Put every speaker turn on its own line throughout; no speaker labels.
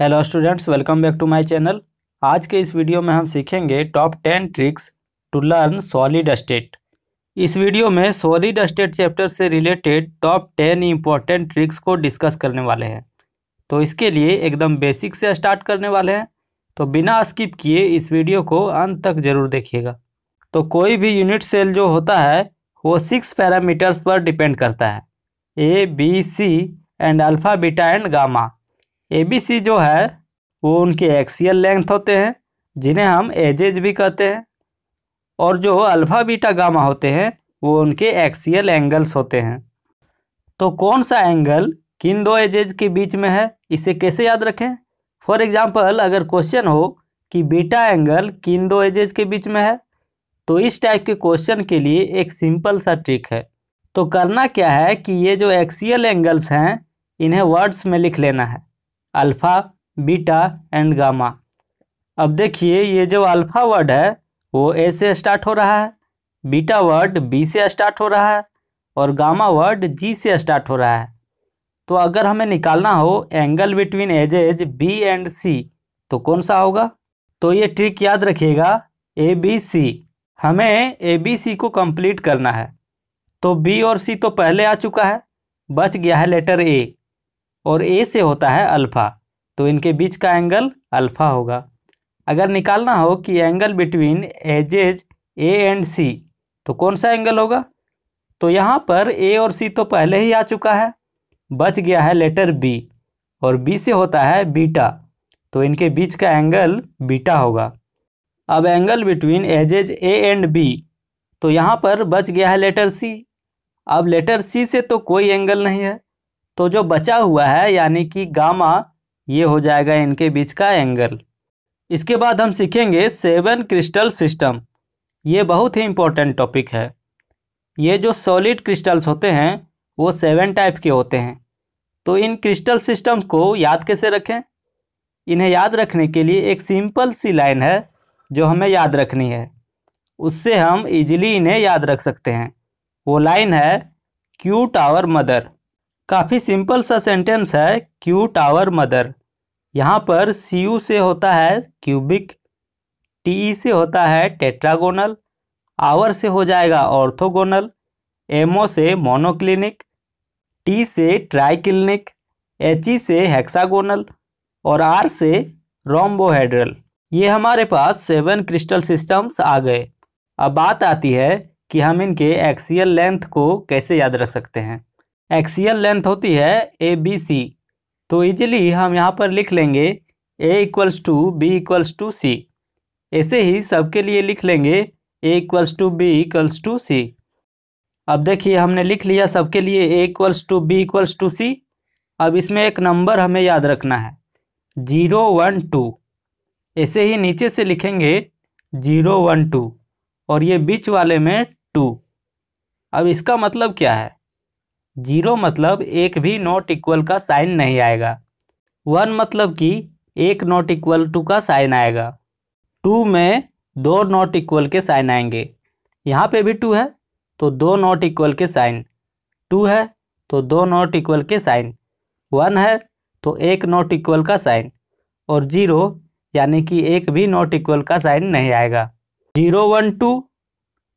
Hello students welcome back to my channel आज के इस वीडियो में हम सीखेंगे top ten tricks to learn solid state इस वीडियो में सॉलिड स्टेट चैप्टर से related top ten important tricks को डिस्कस करने वाले हैं तो इसके लिए एकदम बेसिक से स्टार्ट करने वाले हैं तो बिना स्किप किए इस वीडियो को अंत तक जरूर देखिएगा तो कोई भी यूनिट सेल जो होता है वो सिक्स पैरामीटर्स पर डिपेंड करता है A B C and alpha beta and gamma A B C जो है वो उनके एक्सियल लेंथ होते हैं जिन्हें हम एजेज भी कहते हैं और जो अल्फा बीटा गामा होते हैं वो उनके एक्सियल एंगल्स होते हैं तो कौन सा एंगल किन दो एजेज के बीच में है इसे कैसे याद रखें फॉर एग्जाम्पल अगर क्वेश्चन हो कि बीटा एंगल किन दो एजेज के बीच में है तो इस टाइप के क्वेश्चन के लिए एक सिंपल सा ट्रिक है तो करना क्या है कि ये जो एक्सियल एंगल्स हैं इन्हें वर्ड्स में लिख लेना है अल्फ़ा बीटा एंड गामा अब देखिए ये जो अल्फ़ा वर्ड है वो ए से स्टार्ट हो रहा है बीटा वर्ड बी से स्टार्ट हो रहा है और गामा वर्ड जी से स्टार्ट हो रहा है तो अगर हमें निकालना हो angle between edges B and C तो कौन सा होगा तो ये ट्रिक याद रखिएगा ए बी सी हमें ए बी सी को कंप्लीट करना है तो बी और सी तो पहले आ चुका है बच गया है लेटर ए और ए से होता है अल्फ़ा तो इनके बीच का एंगल अल्फ़ा होगा अगर निकालना हो कि angle between edges A and C तो कौन सा एंगल होगा तो यहाँ पर ए और सी तो पहले ही आ चुका है बच गया है लेटर बी और बी से होता है बीटा तो इनके बीच का एंगल बीटा होगा अब angle between edges A and B तो यहाँ पर बच गया है लेटर सी अब लेटर सी से तो कोई एंगल नहीं है तो जो बचा हुआ है यानी कि गामा ये हो जाएगा इनके बीच का एंगल इसके बाद हम सीखेंगे सेवन क्रिस्टल सिस्टम ये बहुत ही इम्पोर्टेंट टॉपिक है ये जो सॉलिड क्रिस्टल्स होते हैं वो सेवन टाइप के होते हैं तो इन क्रिस्टल सिस्टम को याद कैसे रखें इन्हें याद रखने के लिए एक सिंपल सी लाइन है जो हमें याद रखनी है उससे हम इजीली इन्हें याद रख सकते हैं वो लाइन है क्यू टावर मदर काफ़ी सिंपल सा सेंटेंस है क्यू टावर मदर यहाँ पर सी यू से होता है क्यूबिक टी ई से होता है टेट्रागोनल आवर से हो जाएगा orthogonal M O monoclinic T से ट्राइक्लिनिक एच ई से हेक्सागोनल और आर से रोम्बोहेड्रल ये हमारे पास सेवन क्रिस्टल सिस्टम्स आ गए अब बात आती है कि हम इनके एक्सियल लेंथ को कैसे याद रख सकते हैं एक्सियल लेंथ होती है ए बी सी तो इजीली हम यहाँ पर लिख लेंगे A equals to B equals to C ऐसे ही सबके लिए लिख लेंगे A equals to B equals to C अब देखिए हमने लिख लिया सबके लिए A equals to B equals to C अब इसमें एक नंबर हमें याद रखना है जीरो वन टू ऐसे ही नीचे से लिखेंगे जीरो वन टू और ये बीच वाले में टू अब इसका मतलब क्या है जीरो मतलब एक भी नॉट इक्वल का साइन नहीं आएगा वन मतलब कि एक नॉट इक्वल टू का साइन आएगा टू में दो नॉट इक्वल के साइन आएंगे यहाँ पे भी टू है तो दो नॉट इक्वल के साइन टू है तो दो नॉट इक्वल के साइन वन है तो एक नॉट इक्वल का साइन और जीरो यानी कि एक भी नॉट इक्वल का साइन नहीं आएगा zero one two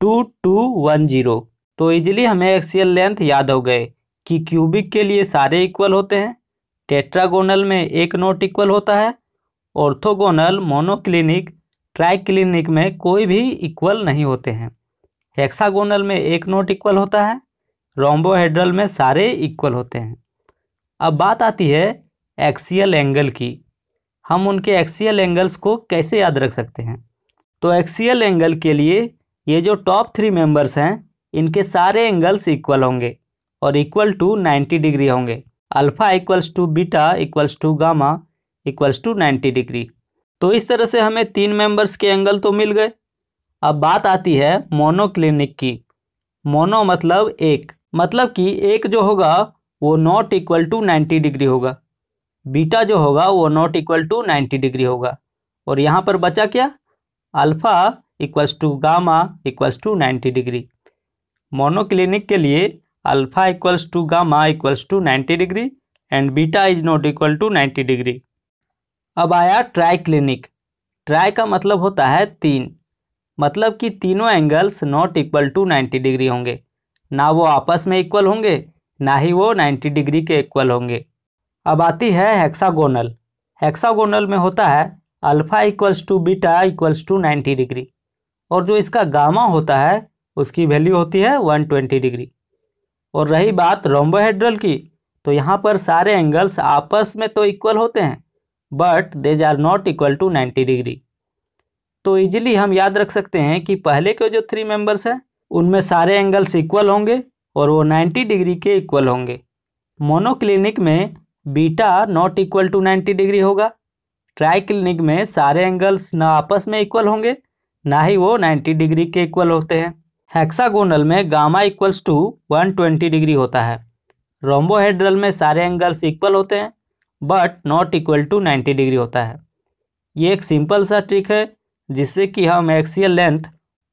two two one zero तो इजीली हमें एक्सियल लेंथ याद हो गए कि क्यूबिक के लिए सारे इक्वल होते हैं टेट्रागोनल में एक नोट इक्वल होता है ऑर्थोगोनल मोनोक्लिनिक ट्राइक्लिनिक में कोई भी इक्वल नहीं होते हैं हेक्सागोनल में एक नोट इक्वल होता है रोम्बोहेड्रल में सारे इक्वल होते हैं अब बात आती है एक्सियल एंगल की हम उनके एक्सियल एंगल्स को कैसे याद रख सकते हैं तो एक्सियल एंगल के लिए ये जो टॉप थ्री मेंबर्स हैं इनके सारे एंगल्स इक्वल होंगे और इक्वल टू 90 डिग्री होंगे alpha equals to beta equals to gamma equals to 90 degree तो इस तरह से हमें तीन मेंबर्स के एंगल तो मिल गए अब बात आती है मोनोक्लिनिक की मोनो मतलब एक मतलब कि एक जो होगा वो नॉट इक्वल टू 90 डिग्री होगा बीटा जो होगा वो नॉट इक्वल टू 90 डिग्री होगा और यहाँ पर बचा क्या alpha equals to gamma equals to 90 degree monoclinic के लिए alpha equals to gamma equals to ninety degree and beta is not equal to ninety degree अब आया ट्राई क्लिनिक ट्राई का मतलब होता है तीन मतलब कि तीनों angles not equal to ninety degree होंगे ना वो आपस में इक्वल होंगे ना ही वो नाइन्टी डिग्री के इक्वल होंगे अब आती है हेक्सागोनल हेक्सागोनल में होता है alpha equals to beta equals to ninety degree और जो इसका गामा होता है उसकी वैल्यू होती है वन ट्वेंटी डिग्री और रही हम्म। बात रोम्बोहेड्रल की तो यहाँ पर सारे एंगल्स आपस में तो इक्वल होते हैं but these are not equal to ninety degree तो इजीली हम याद रख सकते हैं कि पहले के जो थ्री मेंबर्स हैं उनमें सारे एंगल्स इक्वल होंगे और वो 90 डिग्री के इक्वल होंगे मोनोक्लिनिक में beta not equal to ninety degree होगा ट्राई क्लिनिक में सारे एंगल्स ना आपस में इक्वल होंगे ना ही वो 90 डिग्री के इक्वल होते हैं हेक्सागोनल में गामा इक्वल्स टू 120 डिग्री होता है रोम्बोहेड्रल में सारे एंगल्स इक्वल होते हैं but not equal to 90 degree होता है ये एक सिंपल सा ट्रिक है जिससे कि हम एक्सियल लेंथ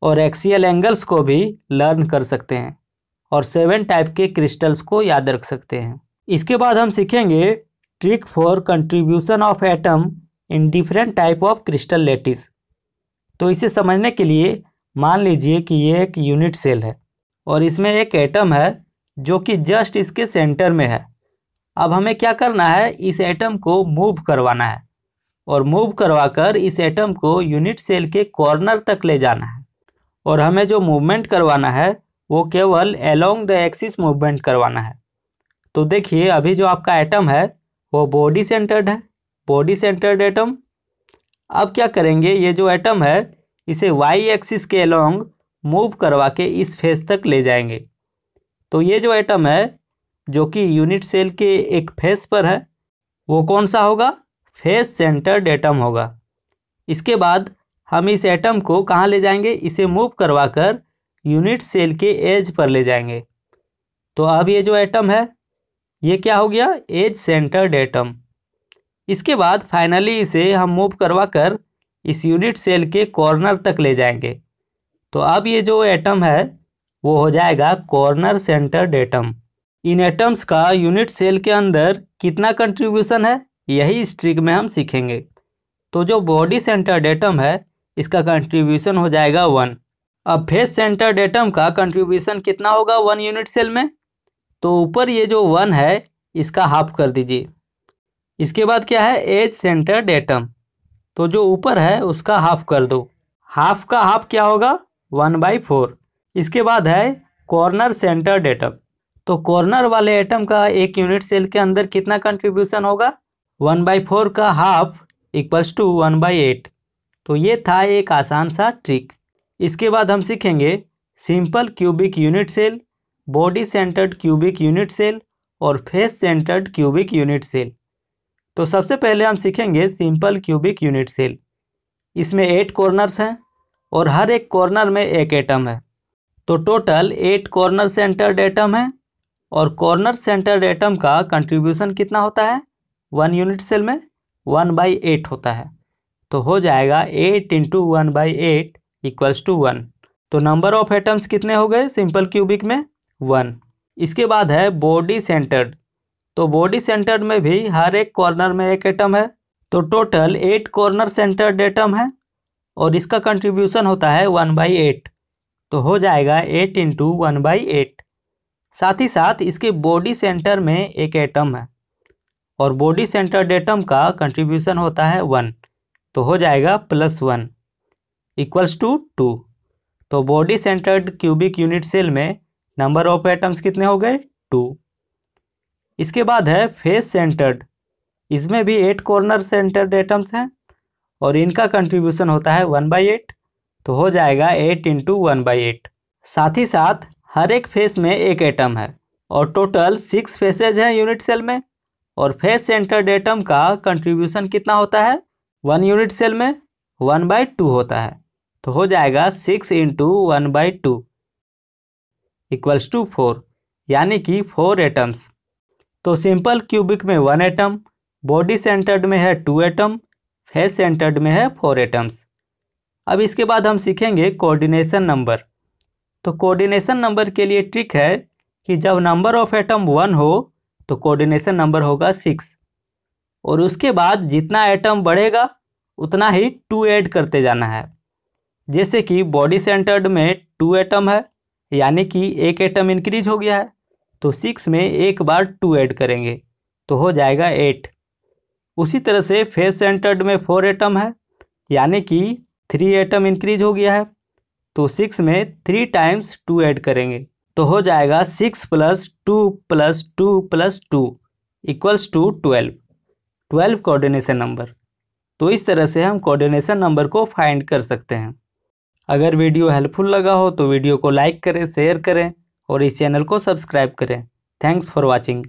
और एक्सियल एंगल्स को भी लर्न कर सकते हैं और सेवन टाइप के क्रिस्टल्स को याद रख सकते हैं इसके बाद हम सीखेंगे trick for contribution of atom in different type of crystal lattice तो इसे समझने के लिए मान लीजिए कि ये एक यूनिट सेल है और इसमें एक एटम है जो कि जस्ट इसके सेंटर में है अब हमें क्या करना है इस एटम को मूव करवाना है और मूव करवाकर इस एटम को यूनिट सेल के कॉर्नर तक ले जाना है और हमें जो मूवमेंट करवाना है वो केवल एलोंग द एक्सिस मूवमेंट करवाना है तो देखिए अभी जो आपका एटम है वो बॉडी सेंटर्ड है बॉडी सेंटर्ड एटम अब क्या करेंगे ये जो एटम है इसे वाई एक्सिस के अलोंग मूव करवा के इस फेस तक ले जाएंगे तो ये जो आइटम है जो कि यूनिट सेल के एक फेस पर है वो कौन सा होगा फेस सेंटर्ड एटम होगा इसके बाद हम इस एटम को कहाँ ले जाएंगे इसे मूव करवा कर यूनिट सेल के एज पर ले जाएंगे तो अब ये जो एटम है ये क्या हो गया एज सेंटर्ड एटम इसके बाद फाइनली इसे हम मूव करवा कर इस यूनिट सेल के कॉर्नर तक ले जाएंगे तो अब ये जो एटम है वो हो जाएगा कॉर्नर सेंटर्ड एटम इन एटम्स का यूनिट सेल के अंदर कितना कंट्रीब्यूशन है यही स्ट्रिक में हम सीखेंगे तो जो बॉडी सेंटर्ड एटम है इसका कंट्रीब्यूशन हो जाएगा वन अब फेस सेंटर्ड एटम का कंट्रीब्यूशन कितना होगा वन यूनिट सेल में तो ऊपर ये जो वन है इसका हाफ कर दीजिए इसके बाद क्या है एज सेंटर्ड एटम तो जो ऊपर है उसका हाफ कर दो हाफ का हाफ क्या होगा वन बाई फोर इसके बाद है कॉर्नर सेंटर्ड एटम तो कॉर्नर वाले एटम का एक यूनिट सेल के अंदर कितना कंट्रीब्यूशन होगा वन बाई फोर का half equals to one by eight तो ये था एक आसान सा ट्रिक इसके बाद हम सीखेंगे simple cubic unit cell body centred cubic unit cell और face centred cubic unit cell तो सबसे पहले हम सीखेंगे सिंपल क्यूबिक यूनिट सेल इसमें एट कॉर्नर्स हैं और हर एक कॉर्नर में एक एटम है तो total eight corner centred atom है और कॉर्नर सेंटर्ड एटम का कंट्रीब्यूशन कितना होता है वन यूनिट सेल में वन बाई एट होता है तो हो जाएगा eight into one by eight equals to one तो नंबर ऑफ एटम्स कितने हो गए सिंपल क्यूबिक में वन इसके बाद है बॉडी सेंटर्ड तो बॉडी सेंटर में भी हर एक कॉर्नर में एक एटम है तो total eight corner centred atom है और इसका कंट्रीब्यूशन होता है वन बाई एट तो हो जाएगा eight into one by eight साथ ही साथ इसके बॉडी सेंटर में एक एटम है और बॉडी सेंटर्ड एटम का कंट्रीब्यूशन होता है वन तो हो जाएगा plus one equals to two तो body centred cubic unit cell में नंबर ऑफ एटम्स कितने हो गए टू इसके बाद है फेस सेंटर्ड इसमें भी एट कॉर्नर सेंटर्ड एटम्स हैं और इनका कंट्रीब्यूशन होता है वन बाई एट तो हो जाएगा eight into one by eight साथ ही साथ हर एक फेस में एक एटम है और टोटल सिक्स फेसेज हैं यूनिट सेल में और फेस सेंटर्ड एटम का कंट्रीब्यूशन कितना होता है वन यूनिट सेल में वन बाई टू होता है तो हो जाएगा six into one by two equals to four यानी कि फोर एटम्स तो सिंपल क्यूबिक में वन एटम बॉडी सेंटर्ड में है टू एटम फेस सेंटर्ड में है फोर एटम्स अब इसके बाद हम सीखेंगे कोऑर्डिनेशन नंबर तो कोऑर्डिनेशन नंबर के लिए ट्रिक है कि जब नंबर ऑफ एटम वन हो तो कोऑर्डिनेशन नंबर होगा सिक्स और उसके बाद जितना एटम बढ़ेगा उतना ही टू ऐड करते जाना है जैसे कि बॉडी सेंटर्ड में टू एटम है यानी कि एक एटम इंक्रीज हो गया है तो सिक्स में एक बार टू ऐड करेंगे तो हो जाएगा एट उसी तरह से फेस सेंटर्ड में फोर एटम है यानी कि थ्री एटम इंक्रीज हो गया है तो सिक्स में थ्री टाइम्स टू ऐड करेंगे तो हो जाएगा six plus two plus two plus two equals to twelve twelve coordination number तो इस तरह से हम कोऑर्डिनेशन नंबर को फाइंड कर सकते हैं अगर वीडियो हेल्पफुल लगा हो तो वीडियो को लाइक करें शेयर करें और इस चैनल को सब्सक्राइब करें थैंक्स फॉर वॉचिंग